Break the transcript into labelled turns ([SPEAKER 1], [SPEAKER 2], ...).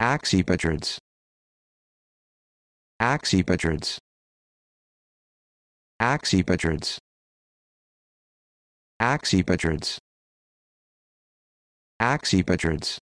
[SPEAKER 1] Axipetrids. Axipetrids. Axipetrids. Axipetrids. Axipetrids.